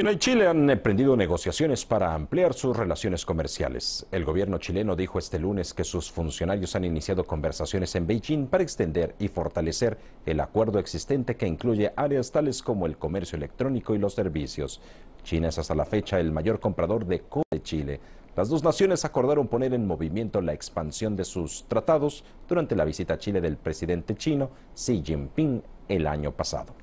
China y Chile han emprendido eh, negociaciones para ampliar sus relaciones comerciales. El gobierno chileno dijo este lunes que sus funcionarios han iniciado conversaciones en Beijing para extender y fortalecer el acuerdo existente que incluye áreas tales como el comercio electrónico y los servicios. China es hasta la fecha el mayor comprador de cobre de Chile. Las dos naciones acordaron poner en movimiento la expansión de sus tratados durante la visita a Chile del presidente chino Xi Jinping el año pasado.